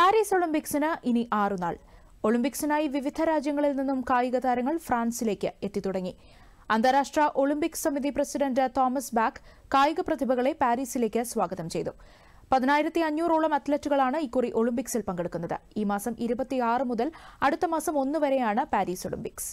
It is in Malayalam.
പാരീസ് ഒളിമ്പിക്സിന് ഇനി ആറുനാൾ ഒളിമ്പിക്സിനായി വിവിധ രാജ്യങ്ങളിൽ നിന്നും കായിക താരങ്ങൾ ഫ്രാൻസിലേക്ക് എത്തിത്തുടങ്ങി അന്താരാഷ്ട്ര ഒളിമ്പിക് സമിതി പ്രസിഡന്റ് തോമസ് ബാക്ക് കായിക പ്രതിഭകളെ പാരീസിലേക്ക് സ്വാഗതം ചെയ്തു പതിനായിരത്തി അഞ്ഞൂറോളം അത്ലറ്റുകളാണ് ഇക്കുറി ഒളിമ്പിക്സിൽ പങ്കെടുക്കുന്നത് ഈ മാസം ഇരുപത്തിയാറ് മുതൽ അടുത്ത മാസം ഒന്ന് വരെയാണ് പാരീസ് ഒളിമ്പിക്സ്